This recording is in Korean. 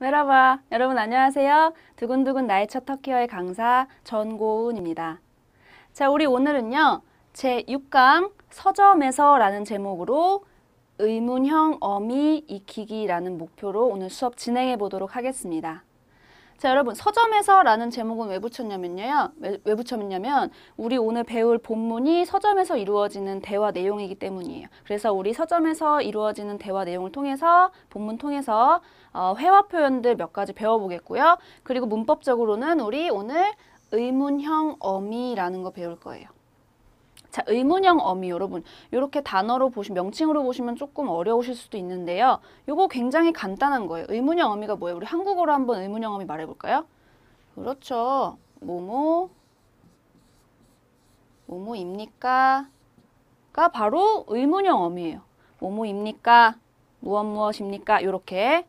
메라바 여러분 안녕하세요. 두근두근 나의 첫 터키어의 강사 전고은입니다. 자, 우리 오늘은요. 제6강 서점에서라는 제목으로 의문형 어미 익히기라는 목표로 오늘 수업 진행해 보도록 하겠습니다. 자 여러분 서점에서라는 제목은 왜 붙였냐면요. 왜, 왜 붙였냐면 우리 오늘 배울 본문이 서점에서 이루어지는 대화 내용이기 때문이에요. 그래서 우리 서점에서 이루어지는 대화 내용을 통해서 본문 통해서 어, 회화 표현들 몇 가지 배워보겠고요. 그리고 문법적으로는 우리 오늘 의문형 어미라는 거 배울 거예요. 자, 의문형 어미 여러분 이렇게 단어로 보시 명칭으로 보시면 조금 어려우실 수도 있는데요. 요거 굉장히 간단한 거예요. 의문형 어미가 뭐예요? 우리 한국어로 한번 의문형 어미 말해볼까요? 그렇죠. 뭐뭐 뭐뭐입니까? 가 바로 의문형 어미예요. 뭐뭐입니까? 무엇 무엇입니까? 이렇게